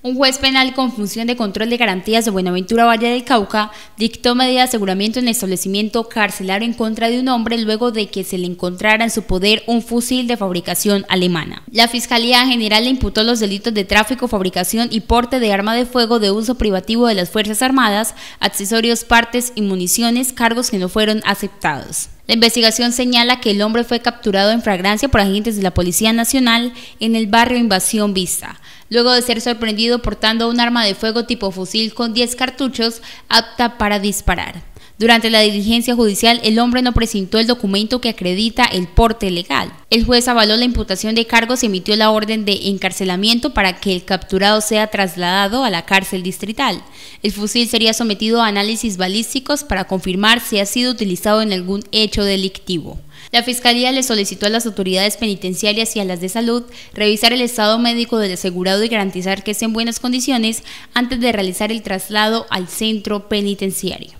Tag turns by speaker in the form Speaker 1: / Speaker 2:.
Speaker 1: Un juez penal con función de control de garantías de Buenaventura Valle del Cauca dictó medidas de aseguramiento en el establecimiento carcelario en contra de un hombre luego de que se le encontrara en su poder un fusil de fabricación alemana. La Fiscalía General le imputó los delitos de tráfico, fabricación y porte de arma de fuego de uso privativo de las Fuerzas Armadas, accesorios, partes y municiones, cargos que no fueron aceptados. La investigación señala que el hombre fue capturado en fragancia por agentes de la Policía Nacional en el barrio Invasión Vista luego de ser sorprendido portando un arma de fuego tipo fusil con 10 cartuchos apta para disparar. Durante la diligencia judicial, el hombre no presentó el documento que acredita el porte legal. El juez avaló la imputación de cargos y emitió la orden de encarcelamiento para que el capturado sea trasladado a la cárcel distrital. El fusil sería sometido a análisis balísticos para confirmar si ha sido utilizado en algún hecho delictivo. La Fiscalía le solicitó a las autoridades penitenciarias y a las de salud revisar el estado médico del asegurado y garantizar que esté en buenas condiciones antes de realizar el traslado al centro penitenciario.